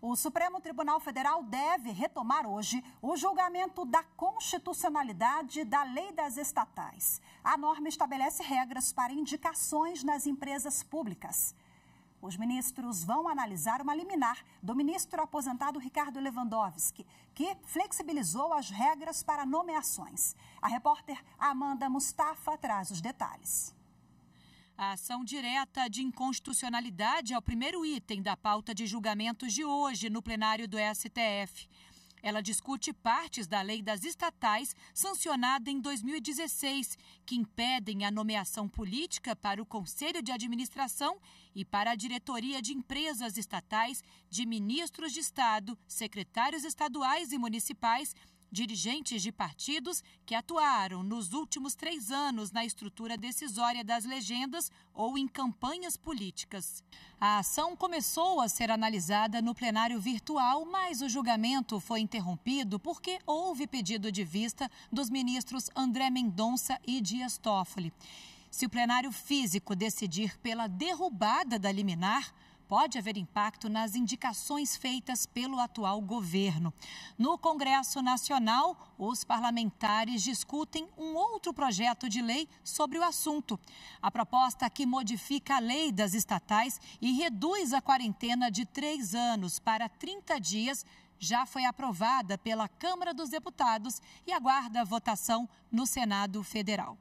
O Supremo Tribunal Federal deve retomar hoje o julgamento da constitucionalidade da lei das estatais. A norma estabelece regras para indicações nas empresas públicas. Os ministros vão analisar uma liminar do ministro aposentado Ricardo Lewandowski, que flexibilizou as regras para nomeações. A repórter Amanda Mustafa traz os detalhes. A ação direta de inconstitucionalidade é o primeiro item da pauta de julgamentos de hoje no plenário do STF. Ela discute partes da lei das estatais sancionada em 2016, que impedem a nomeação política para o Conselho de Administração e para a diretoria de empresas estatais de ministros de Estado, secretários estaduais e municipais dirigentes de partidos que atuaram nos últimos três anos na estrutura decisória das legendas ou em campanhas políticas. A ação começou a ser analisada no plenário virtual, mas o julgamento foi interrompido porque houve pedido de vista dos ministros André Mendonça e Dias Toffoli. Se o plenário físico decidir pela derrubada da liminar, pode haver impacto nas indicações feitas pelo atual governo. No Congresso Nacional, os parlamentares discutem um outro projeto de lei sobre o assunto. A proposta que modifica a lei das estatais e reduz a quarentena de três anos para 30 dias já foi aprovada pela Câmara dos Deputados e aguarda votação no Senado Federal.